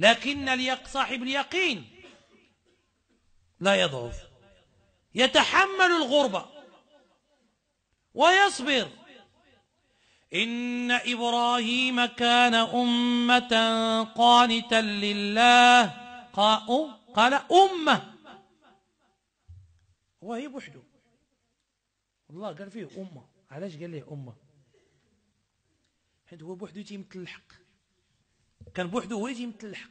لكن صاحب اليقين لا يضعف يتحمل الغربة ويصبر إن إبراهيم كان أمة قانتا لله قال أمة وهي بحده والله قال فيه أمة علاش قال له أمة حيت هو بوحدو تيمثل الحق كان بوحده هو الذي يمثل الحق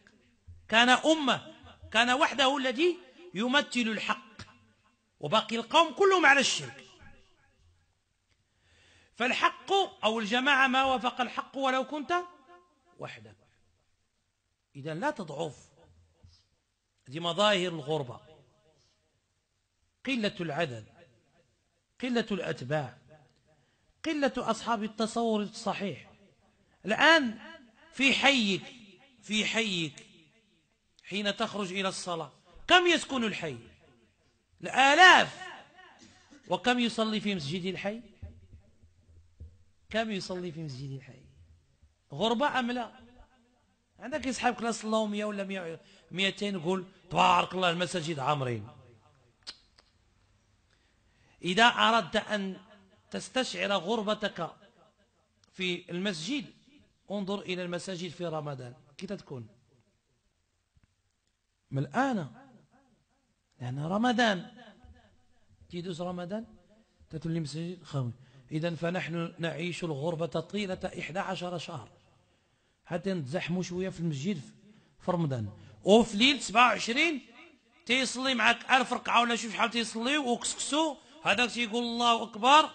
كان أمة كان وحده الذي يمثل الحق وباقي القوم كلهم على الشرك فالحق أو الجماعة ما وافق الحق ولو كنت وحدك إذا لا تضعف هذه مظاهر الغربة قلة العدد قلة الأتباع قلة أصحاب التصور الصحيح الآن في حيك في حيك حين تخرج إلى الصلاة كم يسكن الحي الآلاف وكم يصلي في مسجد الحي كم يصلي في مسجد الحي غربة أم لا عندك يسحبك كلاس الله 100 ولا 200 يقول تبارك الله المساجد عمرين إذا أردت أن تستشعر غربتك في المسجد انظر إلى المساجد في رمضان كي تكون من الآن لأن رمضان تيدوس رمضان تتولي المساجد خاوي إذا فنحن نعيش الغربة طيلة 11 شهر حتى نتزحموا شوية في المسجد في رمضان وفي ليل 27 تيصلي معك 1000 ركعة ولا شوف شحال تيصلي وكسكسو هذاك تيقول الله أكبر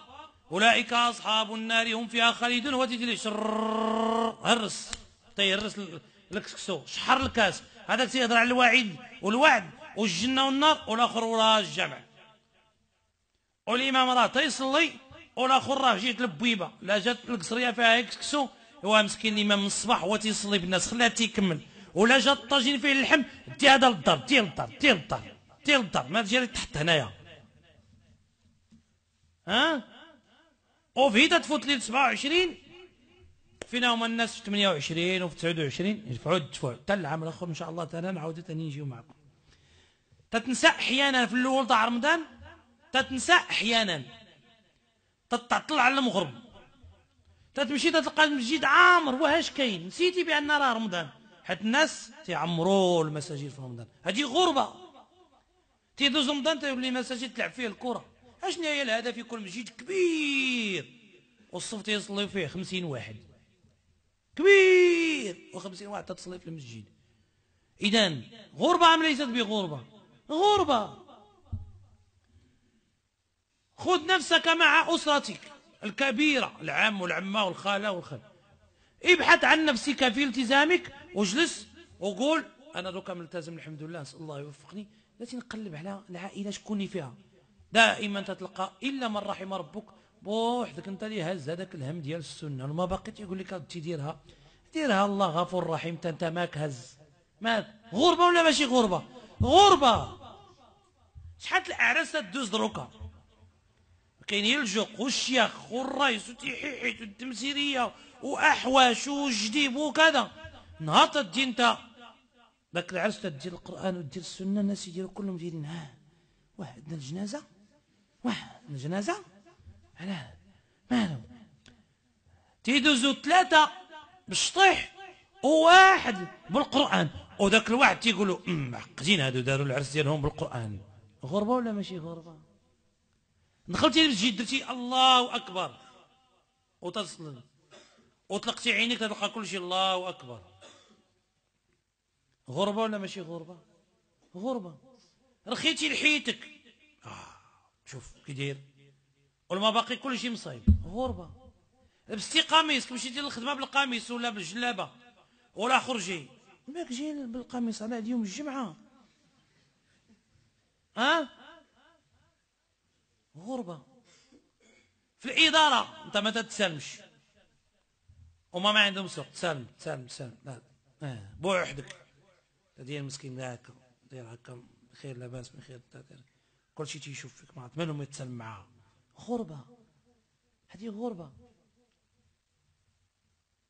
أولئك أصحاب النار هم فيها خالدون وتجري شر هرس تيهرس طيب، الكسكسو شحر الكاس هذا تيهضر على الوعيد والوعد والجنة والنار والآخر وراه الجمع والإمام راه تيصلي والآخر راه جيت لبويبة لا جات القصرية فيها كسكسو هو مسكين الإمام من الصباح هو تيصلي بالناس خلاه تيكمل ولا جا الطاجين فيه اللحم دي هذا للدار دي للدار دي للدار دي للدار ما تجي تحت هنايا ها أه؟ وفي تفوت ليلة 27 فينا هما الناس في 28 وفي 29 يرفعوا الدفوع حتى العام الاخر ان شاء الله تعالى نعاودوا ثاني نجيو معكم تتنسى احيانا في الاول تاع رمضان تتنسى احيانا تتعطل على المغرب تتمشي تلقى المسجد عامر واش كاين نسيتي بان راه رمضان حيت الناس تيعمروا المساجد في رمضان هذه غربه تيدوز رمضان تيولي المساجد تلعب فيه الكره اشنو هي الهدف في كل مسجد كبير والصف تيصلي فيه خمسين واحد كبير وخمسين واحد تتصلي في المسجد إذا غربة أم ليست بغربة غربة خذ نفسك مع أسرتك الكبيرة العم والعمة والخالة والخال ابحث عن نفسك في التزامك واجلس وقول أنا دوكا ملتزم الحمد لله نسأل الله يوفقني لا نقلب على العائلة شكوني فيها دائما تتلقى إلا من رحم ربك بوحدك انت اللي هز هذاك الهم ديال السنة وما باقي تيقول لك تديرها ديرها الله غفور رحيم انت ماك هز ما غربة ولا ماشي غربة غربة شحال الأعراس تدوز دروكا كاين الجوق والشيخ والرايس وتيحيحيت والتمسيرية وأحواش وجديب وكذا نهار تدي انت داك العرس تدي القرآن وتدي السنة الناس يديروا كلهم دايرين ها واحد الجنازة الجنازة علاه مالو تيدوزو ثلاثة بالشطيح وواحد بالقرآن وذاك الواحد تيقولوا أمم، معقدين هادو داروا العرس ديالهم بالقرآن غربة ولا ماشي غربة دخلتي للمسجد درتي الله أكبر وتصل وطلقتي عينيك تلقى كل شيء الله أكبر غربة ولا ماشي غربة غربة رخيتي لحيتك آه. شوف كي داير والما باقي كل شيء مصايب غربه لبستي قميص مشيتي للخدمة الخدمه بالقميص ولا بالجلابه ولا خرجي ماك جاي بالقميص على يوم الجمعه ها أه؟ غربه في الاداره انت ما تتسلمش هما ما عندهم سوق تسلم تسلم تسلم لا آه. بوع وحدك مسكين هكا دير هكا خير لاباس من خير كل شيء تيشوف فيك ما عاد منهم يتسلم معاه غربة هذه غربة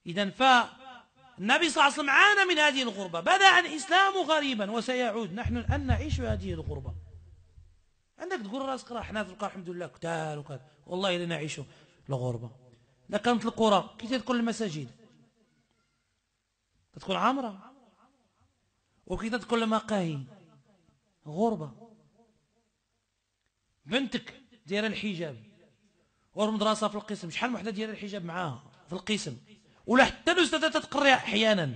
إذا فالنبي صلى الله عليه وسلم عانى من هذه الغربة بدأ الإسلام غريبا وسيعود نحن الآن نعيش هذه الغربة عندك تقول راسك راه حنا تلقى الحمد لله كتار وكذا والله إلا نعيشوا الغربة لا كانت القرى كي تدخل المساجد تدخل عامرة وكي تدخل المقاهي غربة بنتك دايره الحجاب والمدرسه في القسم شحال من وحده دايره الحجاب معاها في القسم ولا حتى الاستاذه تتقري احيانا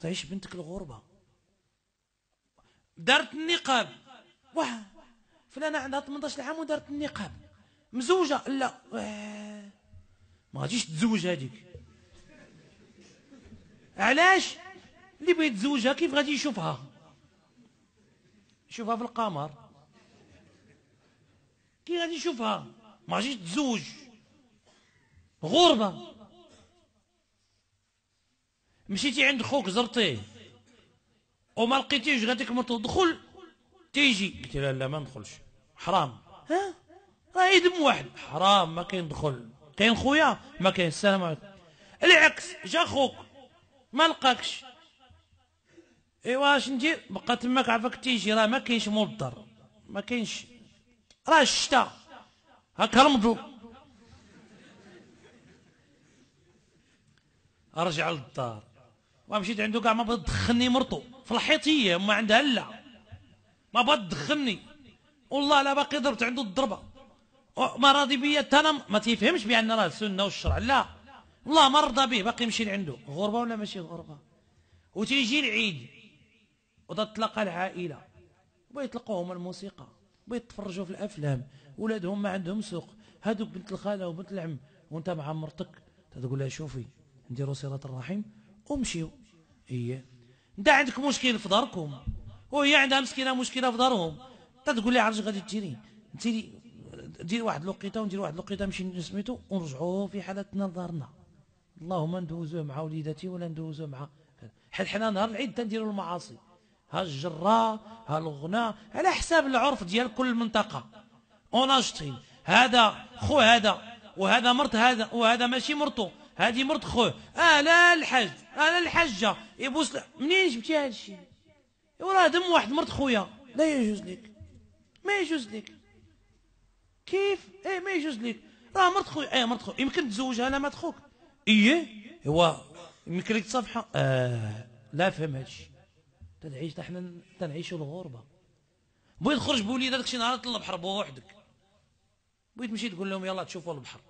تعيش بنتك الغربه دارت النقاب واه فلانه عندها 18 عام ودارت النقاب مزوجه لا ما غاديش تزوج هذيك علاش اللي بغيت تزوجها كيف غادي يشوفها يشوفها في القمر كي غادي يشوفها ما غاديش تزوج غربة مشيتي عند خوك زرتيه وما لقيتيش قالت لك ما تدخل تيجي قلت لها لا ما ندخلش حرام ها راه يدم واحد حرام ما كاين دخل كاين خويا ما كاين السلام عليكم العكس جا خوك ما لقاكش ايوا اش ندير بقى تماك عافاك تيجي راه ما كاينش مول الدار ما كاينش راه الشتاء رمضو ارجع للدار ومشيت عنده كاع ما بغات تدخلني مرتو في الحيط هي ما عندها لا ما بغات تدخلني والله لا باقي ضربت عنده الضربه ما راضي بيا انا ما تيفهمش بان راه السنه والشرع لا والله ما رضى به باقي مشي لعنده غربه ولا ماشي غربه وتيجي العيد وتطلق العائله ويطلقوهم الموسيقى بيتفرجوا في الأفلام ولادهم ما عندهم سوق هذوك بنت الخالة وبنت العم وانت مع مرتك تقول لها شوفي نديروا صلاه الرحم ومشيو هي إيه. انت عندك مشكل في داركم وهي عندها مسكينة مشكلة في دارهم تقول لي عرج غادي تجري تجري دير واحد الوقيته وندير واحد الوقيته نمشي نسميتو ونرجعوا في حالتنا لدارنا اللهم ندوزوه مع وليداتي ولا ندوزوه مع حيت حنا نهار العيد تنديروا المعاصي هالجراء هالغناء على حساب العرف ديال كل منطقة اوناجتين هذا خو هذا وهذا مرت هذا وهذا ماشي مرته هذه مرت خوه اه لا الحج اه لا الحجة يبوس منين جبتي هذا الشيء وراه دم واحد مرت خويا لا يجوز لك ما يجوز لك كيف ايه ما يجوز لك راه مرت خويا ايه مرت خويا يمكن تزوجها لا مرت خوك ايه هو يمكن لك تصفحه اه لا فهم هذا الشيء تنعيش نحن تنعيش الغربة بغيت تخرج بوليداتك شي نهار البحر بوحدك بغيت تمشي تقول لهم يلا تشوفوا البحر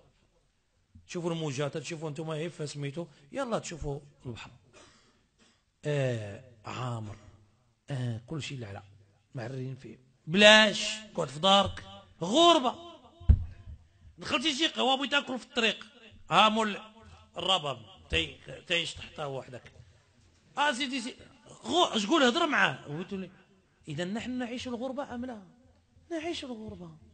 تشوفوا الموجات تشوفوا انتم هيفا سميتو يلا تشوفوا البحر آه عامر آه كل شيء لا معرين فيه بلاش قعد في دارك غربة دخلتي شي قهوة بغيت تاكل في الطريق مول الرباب تيشطح حتى هو وحدك اه سيدي سيدي شقول هضر معاه قلت له إذا نحن نعيش الغربة أم لا نعيش الغربة